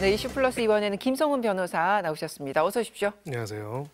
네, 이슈 플러스 이번에는 김성훈 변호사 나오셨습니다. 어서 오십시오. 안녕하세요.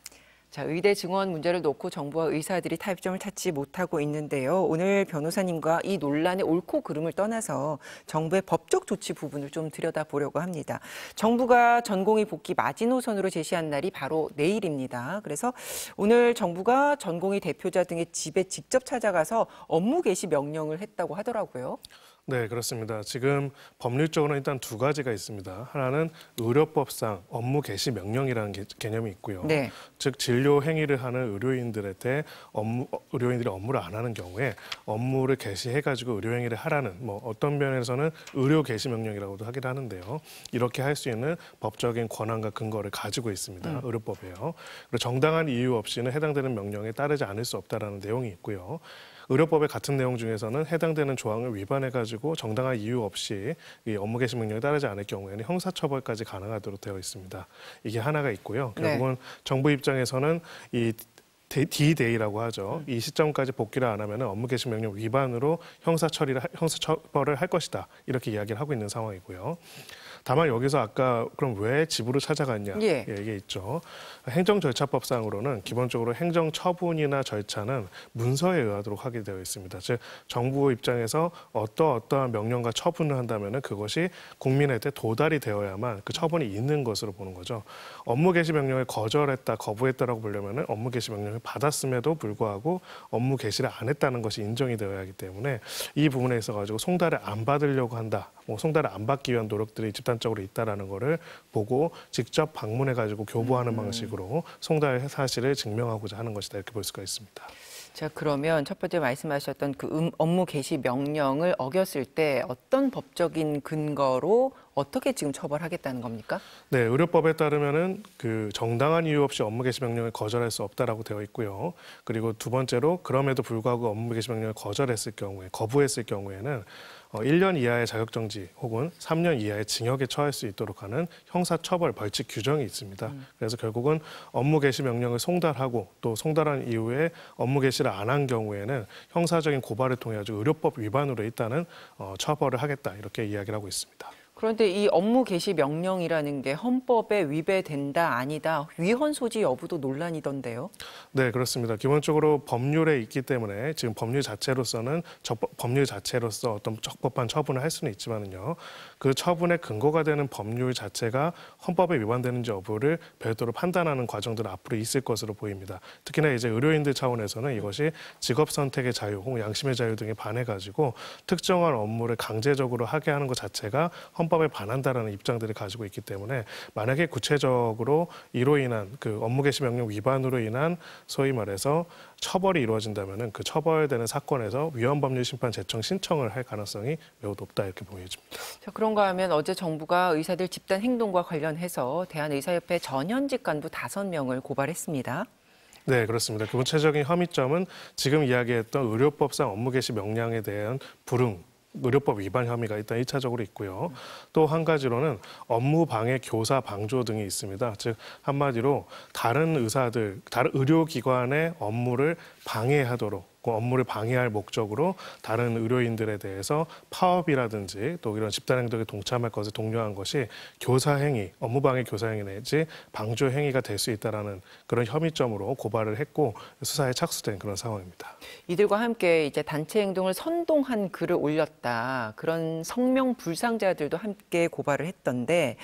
자, 의대 증원 문제를 놓고 정부와 의사들이 타협점을 찾지 못하고 있는데요. 오늘 변호사님과 이 논란의 옳고 그름을 떠나서 정부의 법적 조치 부분을 좀 들여다보려고 합니다. 정부가 전공의 복귀 마지노선으로 제시한 날이 바로 내일입니다. 그래서 오늘 정부가 전공의 대표자 등의 집에 직접 찾아가서 업무 개시 명령을 했다고 하더라고요. 네, 그렇습니다. 지금 법률적으로는 일단 두 가지가 있습니다. 하나는 의료법상 업무 개시 명령이라는 개, 개념이 있고요. 네. 즉 진료 행위를 하는 의료인들한테 업무 어, 의료인들이 업무를 안 하는 경우에 업무를 개시해 가지고 의료 행위를 하라는 뭐 어떤 면에서는 의료 개시 명령이라고도 하기도 하는데요. 이렇게 할 수 있는 법적인 권한과 근거를 가지고 있습니다. 음. 의료법에요. 그리고 정당한 이유 없이는 해당되는 명령에 따르지 않을 수 없다라는 내용이 있고요. 의료법의 같은 내용 중에서는 해당되는 조항을 위반해 가지고 정당한 이유 없이 이 업무 개시 명령에 따르지 않을 경우에는 형사처벌까지 가능하도록 되어 있습니다. 이게 하나가 있고요. 네. 결국은 네. 정부 입장에서는 이 D데이라고 하죠. 음. 이 시점까지 복귀를 안 하면 업무 개시 명령 위반으로 형사 처리를 형사 처벌을 할 것이다. 이렇게 이야기를 하고 있는 상황이고요. 다만 여기서 아까 그럼 왜 집으로 찾아갔냐 예. 예. 이게 있죠. 행정 절차법상으로는 기본적으로 행정 처분이나 절차는 문서에 의하도록 하게 되어 있습니다. 즉 정부 입장에서 어떠 어떠한 명령과 처분을 한다면은 그것이 국민한테 도달이 되어야만 그 처분이 있는 것으로 보는 거죠. 업무 개시 명령을 거절했다, 거부했다라고 보려면은 업무 개시 명령을 받았음에도 불구하고 업무 개시를 안 했다는 것이 인정이 되어야 하기 때문에 이 부분에 있어 가지고 송달을 안 받으려고 한다. 뭐 송달을 안 받기 위한 노력들이 집단적으로 있다라는 거를 보고 직접 방문해 가지고 교부하는 음. 방식으로 송달 사실을 증명하고자 하는 것이다 이렇게 볼 수가 있습니다. 자 그러면 첫 번째 말씀하셨던 그 음, 업무 개시 명령을 어겼을 때 어떤 법적인 근거로 어떻게 지금 처벌하겠다는 겁니까? 네, 의료법에 따르면은 그 정당한 이유 없이 업무 개시 명령을 거절할 수 없다라고 되어 있고요. 그리고 두 번째로 그럼에도 불구하고 업무 개시 명령을 거절했을 경우에 거부했을 경우에는 1년 어, 이하의 자격정지 혹은 3년 이하의 징역에 처할 수 있도록 하는 형사처벌 벌칙 규정이 있습니다. 음. 그래서 결국은 업무 개시 명령을 송달하고 또 송달한 이후에 업무 개시를 안 한 경우에는 형사적인 고발을 통해 아주 의료법 위반으로 있다는 어, 처벌을 하겠다 이렇게 이야기를 하고 있습니다. 그런데 이 업무 개시 명령이라는 게 헌법에 위배된다 아니다 위헌 소지 여부도 논란이던데요. 네 그렇습니다. 기본적으로 법률에 있기 때문에 지금 법률 자체로서는 적법, 법률 자체로서 어떤 적법한 처분을 할 수는 있지만은요 그 처분의 근거가 되는 법률 자체가 헌법에 위반되는지 여부를 별도로 판단하는 과정들 앞으로 있을 것으로 보입니다. 특히나 이제 의료인들 차원에서는 이것이 직업 선택의 자유 혹은 양심의 자유 등에 반해 가지고 특정한 업무를 강제적으로 하게 하는 것 자체가 헌법 헌법에 반한다라는 입장들을 가지고 있기 때문에 만약에 구체적으로 이로 인한 그 업무 개시 명령 위반으로 인한 소위 말해서 처벌이 이루어진다면은 그 처벌되는 사건에서 위헌 법률 심판 재청 신청을 할 가능성이 매우 높다 이렇게 보여집니다. 자, 그런가 하면 어제 정부가 의사들 집단 행동과 관련해서 대한의사협회 전현직 간부 5 명을 고발했습니다. 네, 그렇습니다. 그 구체적인 혐의점은 지금 이야기했던 의료법상 업무 개시 명령에 대한 불응 의료법 위반 혐의가 일단 1차적으로 있고요. 또 한 가지로는 업무 방해, 교사 방조 등이 있습니다. 즉 한마디로 다른 의사들, 다른 의료기관의 업무를 방해하도록 그 업무를 방해할 목적으로 다른 의료인들에 대해서 파업이라든지 또 이런 집단 행동에 동참할 것을 독려한 것이 교사 행위, 업무 방해 교사 행위 내지 방조 행위가 될 수 있다라는 그런 혐의점으로 고발을 했고 수사에 착수된 그런 상황입니다. 이들과 함께 이제 단체 행동을 선동한 글을 올렸다 그런 성명 불상자들도 함께 고발을 했던데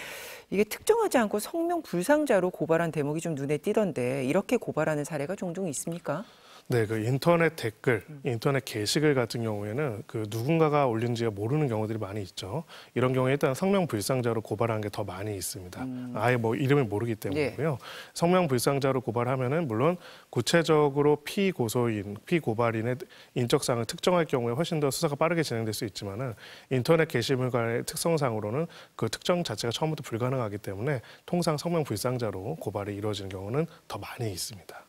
이게 특정하지 않고 성명 불상자로 고발한 대목이 좀 눈에 띄던데 이렇게 고발하는 사례가 종종 있습니까? 네, 그 인터넷 댓글, 음. 인터넷 게시글 같은 경우에는 그 누군가가 올린지 가 모르는 경우들이 많이 있죠. 이런 경우에 일단 성명 불상자로 고발하는 게 더 많이 있습니다. 음. 아예 뭐 이름을 모르기 네. 때문이고요. 예. 성명 불상자로 고발하면은 물론 구체적으로 피고소인, 피고발인의 인적상을 특정할 경우에 훨씬 더 수사가 빠르게 진행될 수 있지만은 인터넷 게시물간의 특성상으로는 그 특정 자체가 처음부터 불가능하기 때문에 통상 성명 불상자로 고발이 이루어지는 경우는 더 많이 있습니다.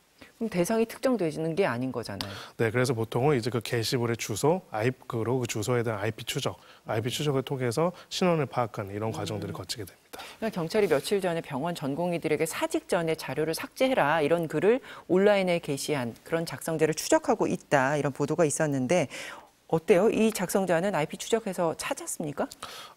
대상이 특정되지는 게 아닌 거잖아요. 네, 그래서 보통은 이제 그 게시물의 주소, IP 그로 그 주소에 대한 IP 추적, IP 추적을 통해서 신원을 파악하는 이런 과정들을 음. 거치게 됩니다. 그러니까 경찰이 며칠 전에 병원 전공의들에게 사직 전에 자료를 삭제해라 이런 글을 온라인에 게시한 그런 작성자를 추적하고 있다 이런 보도가 있었는데 어때요? 이 작성자는 IP 추적해서 찾았습니까?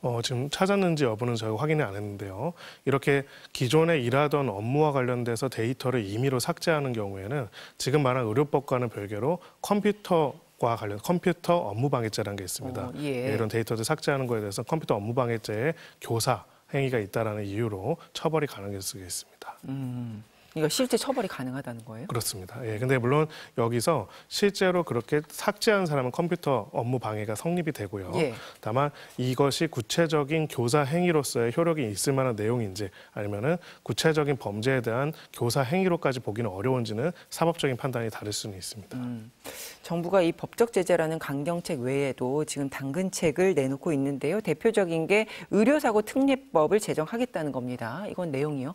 어, 지금 찾았는지 여부는 저희가 확인을 안 했는데요. 이렇게 기존에 일하던 업무와 관련돼서 데이터를 임의로 삭제하는 경우에는 지금 말한 의료법과는 별개로 컴퓨터 과 관련 컴퓨터 업무 방해죄라는 게 있습니다. 어, 예. 예 이런 데이터를 삭제하는 거에 대해서 컴퓨터 업무 방해죄의 교사 행위가 있다라는 이유로 처벌이 가능할 수가 있습니다. 음. 그러니까 실제 처벌이 가능하다는 거예요? 그렇습니다. 예, 근데 물론 여기서 실제로 그렇게 삭제한 사람은 컴퓨터 업무 방해가 성립이 되고요. 예. 다만 이것이 구체적인 교사 행위로서의 효력이 있을 만한 내용인지 아니면은 구체적인 범죄에 대한 교사 행위로까지 보기는 어려운지는 사법적인 판단이 다를 수는 있습니다. 음, 정부가 이 법적 제재라는 강경책 외에도 지금 당근책을 내놓고 있는데요. 대표적인 게 의료사고 특례법을 제정하겠다는 겁니다. 이건 내용이요?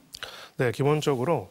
네, 기본적으로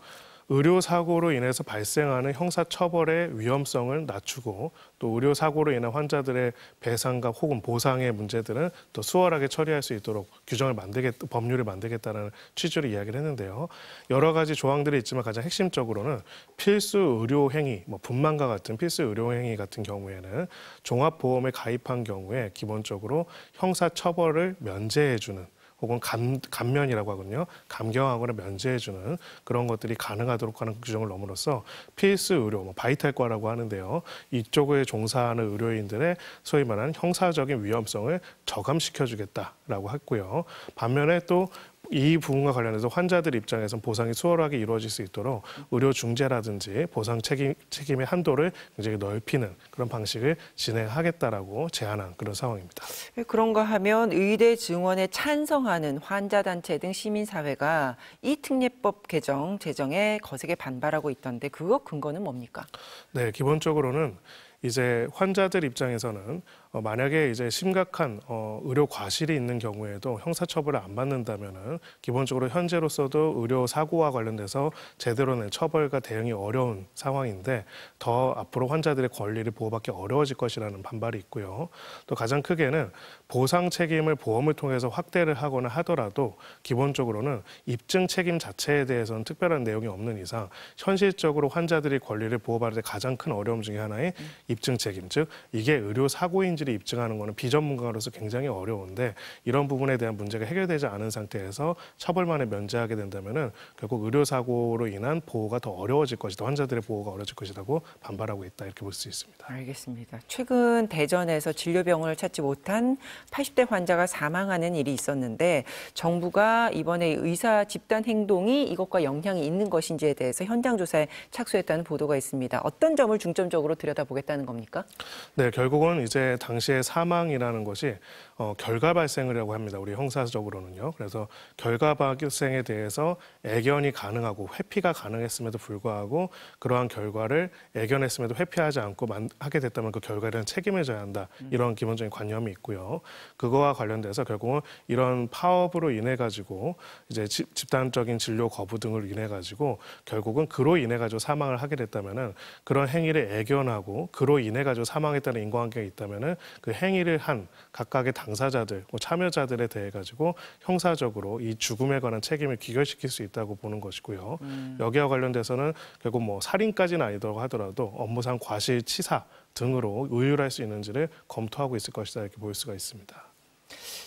의료 사고로 인해서 발생하는 형사 처벌의 위험성을 낮추고 또 의료 사고로 인한 환자들의 배상과 혹은 보상의 문제들은 더 수월하게 처리할 수 있도록 규정을 만들겠 법률을 만들겠다는 취지로 이야기를 했는데요. 여러 가지 조항들이 있지만 가장 핵심적으로는 필수 의료 행위, 뭐 분만과 같은 필수 의료 행위 같은 경우에는 종합 보험에 가입한 경우에 기본적으로 형사 처벌을 면제해 주는 혹은 감, 감면이라고 하거든요. 감경하거나 면제해주는 그런 것들이 가능하도록 하는 규정을 넘으로써 PS 의료, 뭐 바이탈과라고 하는데요. 이쪽에 종사하는 의료인들의 소위 말하는 형사적인 위험성을 저감시켜주겠다라고 했고요. 반면에 또이 부분과 관련해서 환자들 입장에선 보상이 수월하게 이루어질 수 있도록 의료 중재라든지 보상 책임, 책임의 한도를 굉장히 넓히는 그런 방식을 진행하겠다라고 제안한 그런 상황입니다. 네, 그런가 하면 의대 증원에 찬성하는 환자단체 등 시민사회가 이 특례법 개정 제정에 거세게 반발하고 있던데 그거 근거는 뭡니까? 네, 기본적으로는 이제 환자들 입장에서는 어, 만약에 이제 심각한 어, 의료 과실이 있는 경우에도 형사처벌을 안 받는다면은 기본적으로 현재로서도 의료 사고와 관련돼서 제대로는 처벌과 대응이 어려운 상황인데 더 앞으로 환자들의 권리를 보호받기 어려워질 것이라는 반발이 있고요. 또 가장 크게는 보상 책임을 보험을 통해서 확대를 하거나 하더라도 기본적으로는 입증 책임 자체에 대해서는 특별한 내용이 없는 이상 현실적으로 환자들이 권리를 보호받을 때 가장 큰 어려움 중에 하나의 음. 입증 책임, 즉 이게 의료 사고인 사실인지를 입증하는 것은 비전문가로서 굉장히 어려운데 이런 부분에 대한 문제가 해결되지 않은 상태에서 처벌만을 면제하게 된다면은 결국 의료 사고로 인한 보호가 더 어려워질 것이다. 환자들의 보호가 어려질 것이라고 반발하고 있다. 이렇게 볼 수 있습니다. 알겠습니다. 최근 대전에서 진료병원을 찾지 못한 80대 환자가 사망하는 일이 있었는데 정부가 이번에 의사 집단 행동이 이것과 영향이 있는 것인지에 대해서 현장 조사에 착수했다는 보도가 있습니다. 어떤 점을 중점적으로 들여다보겠다는 겁니까? 네, 결국은 이제 당시에 사망이라는 것이 어, 결과 발생이라고 합니다. 우리 형사적으로는요. 그래서 결과 발생에 대해서 애견이 가능하고 회피가 가능했음에도 불구하고 그러한 결과를 애견했음에도 회피하지 않고 만, 하게 됐다면 그 결과에 대한 책임을 져야 한다. 음. 이런 기본적인 관념이 있고요. 그거와 관련돼서 결국은 이런 파업으로 인해 가지고 이제 집, 단적인 진료 거부 등을 인해 가지고 결국은 그로 인해 가지고 사망을 하게 됐다면은 그런 행위를 애견하고 그로 인해 가지고 사망에 따른 인과관계가 있다면은 그 행위를 한 각각의 당사자들, 뭐 참여자들에 대해 가지고 형사적으로 이 죽음에 관한 책임을 귀결시킬 수 있다고 보는 것이고요. 음. 여기와 관련돼서는 결국 뭐 살인까지는 아니더라고 하더라도 업무상 과실치사 등으로 의율할 수 있는지를 검토하고 있을 것이다 이렇게 볼 수가 있습니다.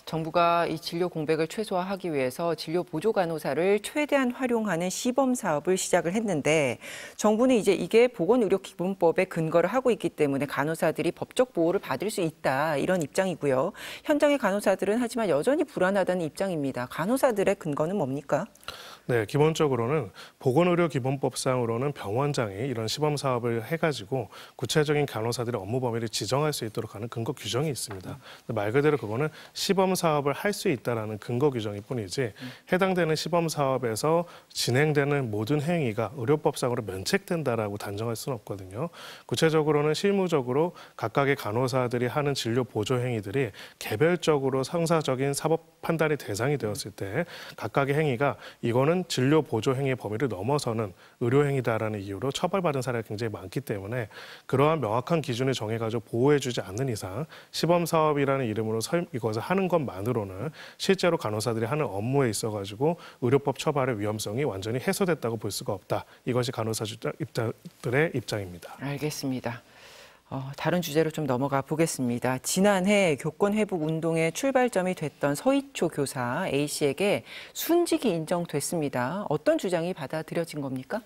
정부가 이 진료 공백을 최소화하기 위해서 진료 보조 간호사를 최대한 활용하는 시범 사업을 시작을 했는데 정부는 이제 이게 보건의료기본법에 근거를 하고 있기 때문에 간호사들이 법적 보호를 받을 수 있다 이런 입장이고요. 현장의 간호사들은 하지만 여전히 불안하다는 입장입니다. 간호사들의 근거는 뭡니까? 네, 기본적으로는 보건의료기본법상으로는 병원장이 이런 시범 사업을 해가지고 구체적인 간호사들의 업무 범위를 지정할 수 있도록 하는 근거 규정이 있습니다. 말 그대로 그거는 시범 사업을 할 수 있다라는 근거 규정일 뿐이지 해당되는 시범 사업에서 진행되는 모든 행위가 의료법상으로 면책된다라고 단정할 수는 없거든요. 구체적으로는 실무적으로 각각의 간호사들이 하는 진료 보조 행위들이 개별적으로 상사적인 사법 판단의 대상이 되었을 때 각각의 행위가 이거는 이거는 진료 보조 행위 범위를 넘어서는 의료 행위다라는 이유로 처벌받은 사례가 굉장히 많기 때문에 그러한 명확한 기준을 정해가지고 보호해주지 않는 이상 시범 사업이라는 이름으로 이것을 하는 것만으로는 실제로 간호사들이 하는 업무에 있어가지고 의료법 처벌의 위험성이 완전히 해소됐다고 볼 수가 없다. 이것이 간호사 입장들의 입장입니다. 알겠습니다. 어, 다른 주제로 좀 넘어가 보겠습니다. 지난해 교권 회복 운동의 출발점이 됐던 서희초 교사 A 씨에게 순직이 인정됐습니다. 어떤 주장이 받아들여진 겁니까?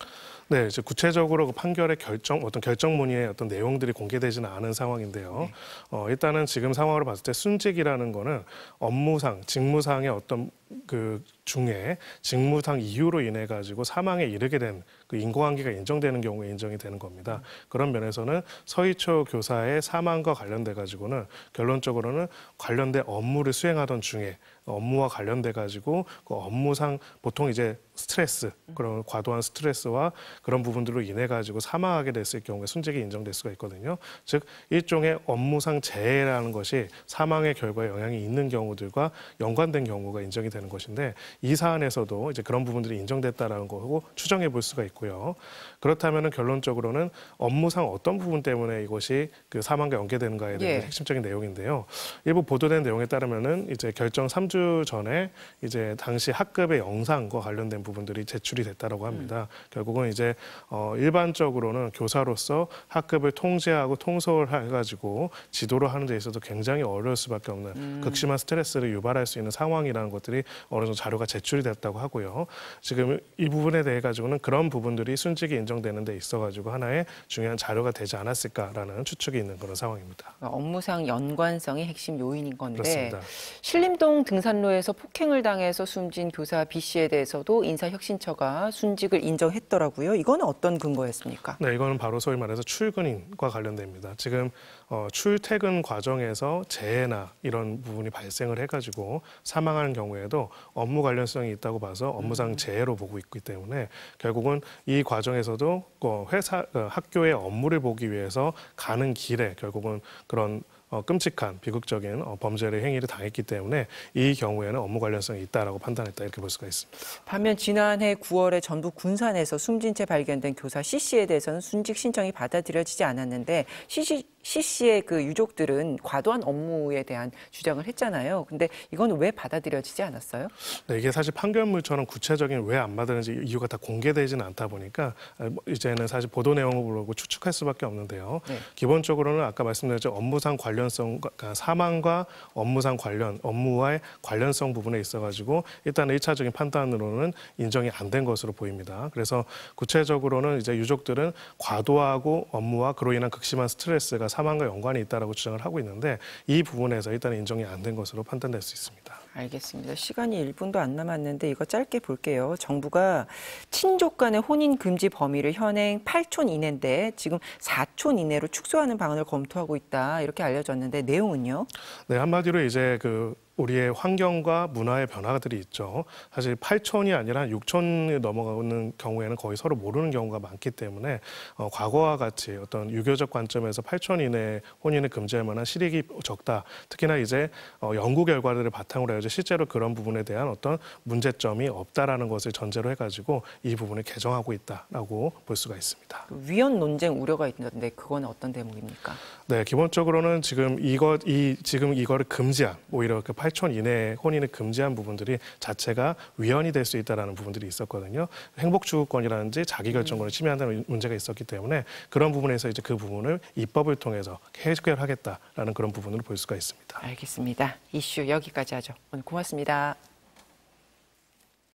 네, 이제 구체적으로 그 판결의 결정, 어떤 결정문의 어떤 내용들이 공개되지는 않은 상황인데요. 네. 어, 일단은 지금 상황으로 봤을 때 순직이라는 거는 업무상, 직무상의 어떤 그 중에 직무상 이유로 인해 가지고 사망에 이르게 된 그인공관계가 인정되는 경우에 인정이 되는 겁니다. 그런 면에서는 서희초 교사의 사망과 관련돼 가지고는 결론적으로는 관련된 업무를 수행하던 중에 업무와 관련돼 가지고 그 업무상 보통 이제 스트레스 그런 과도한 스트레스와 그런 부분들로 인해 가지고 사망하게 됐을 경우에 순직이 인정될 수가 있거든요. 즉 일종의 업무상 재해라는 것이 사망의 결과에 영향이 있는 경우들과 연관된 경우가 인정이 되는 것인데 이 사안에서도 이제 그런 부분들이 인정됐다라는 거고 추정해 볼 수가 있고요. 그렇다면은 결론적으로는 업무상 어떤 부분 때문에 이것이 그 사망과 연계되는가에 대한 예. 핵심적인 내용인데요. 일부 보도된 내용에 따르면은 이제 결정 3주 주 전에 이제 당시 학급의 영상과 관련된 부분들이 제출이 됐다라고 음. 합니다. 음. 결국은 이제 어, 일반적으로는 교사로서 학급을 통제하고 통솔해가지고 지도를 하는 데 있어서 굉장히 어려울 수밖에 없는 음. 극심한 스트레스를 유발할 수 있는 상황이라는 것들이 어느 정도 자료가 제출이 됐다고 하고요. 지금 이 부분에 대해 가지고는 그런 부분들이 순직이 인정되는 데 있어가지고 하나의 중요한 자료가 되지 않았을까라는 추측이 있는 그런 상황입니다. 업무상 연관성이 핵심 요인인 건데 그렇습니다. 신림동 등산 양산로에서 폭행을 당해서 숨진 교사 B 씨에 대해서도 인사혁신처가 순직을 인정했더라고요. 이거 어떤 근거였습니까? 네, 이거는 바로 소위 말해서 출근과 관련됩니다. 지금 어, 출퇴근 과정에서 재해나 이런 부분이 발생을 해가지고 사망하는 경우에도 업무 관련성이 있다고 봐서 업무상 음. 재해로 보고 있기 때문에 결국은 이 과정에서도 그 회사 그 학교의 업무를 보기 위해서 가는 길에 결국은 그런 어, 끔찍한 비극적인 어, 범죄를 행위를 당했기 때문에 이 경우에는 업무 관련성이 있다라고 판단했다 이렇게 볼 수가 있습니다. 반면 지난해 9월에 전북 군산에서 숨진 채 발견된 교사 C 씨에 대해서는 순직 신청이 받아들여지지 않았는데 C 씨 C 씨의 그 유족들은 과도한 업무에 대한 주장을 했잖아요. 근데 이건 왜 받아들여지지 않았어요? 네, 이게 사실 판결문처럼 구체적인 왜 안받는지 이유가 다 공개되지는 않다 보니까 아, 뭐 이제는 사실 보도 내용을으고 추측할 수밖에 없는데요. 네. 기본적으로는 아까 말씀드렸죠 업무상 관련성 그러니까 사망과 업무상 관련 업무와의 관련성 부분에 있어가지고 일단 1차적인 판단으로는 인정이 안 된 것으로 보입니다. 그래서 구체적으로는 이제 유족들은 과도하고 업무와 그로 인한 극심한 스트레스가 사망과 연관이 있다라고 주장을 하고 있는데 이 부분에서 일단 인정이 안 된 것으로 판단될 수 있습니다. 알겠습니다. 시간이 1분도 안 남았는데 이거 짧게 볼게요. 정부가 친족 간의 혼인 금지 범위를 현행 8촌 이내인데 지금 4촌 이내로 축소하는 방안을 검토하고 있다. 이렇게 알려졌는데 내용은요? 네, 한마디로 이제 그 우리의 환경과 문화의 변화들이 있죠. 사실 8천이 아니라 한 6천이 넘어가는 경우에는 거의 서로 모르는 경우가 많기 때문에 어, 과거와 같이 어떤 유교적 관점에서 8천 이내 혼인을 금지할 만한 실익이 적다. 특히나 이제 어, 연구 결과들을 바탕으로 해서 이제 실제로 그런 부분에 대한 어떤 문제점이 없다라는 것을 전제로 해가지고 이 부분을 개정하고 있다라고 볼 수가 있습니다. 그 위헌 논쟁 우려가 있는데 그건 어떤 대목입니까? 네, 기본적으로는 지금 이거 이 지금 이거를 금지한 오히려 뭐 그8촌이내의 혼인을 금지한 부분들이 자체가 위헌이 될 수 있다라는 부분들이 있었거든요. 행복추구권이라든지 자기결정권을 음. 침해한다는 문제가 있었기 때문에 그런 부분에서 이제 그 부분을 입법을 통해서 해결하겠다라는 그런 부분으로볼 수가 있습니다. 알겠습니다. 이슈 여기까지 하죠. 고맙습니다.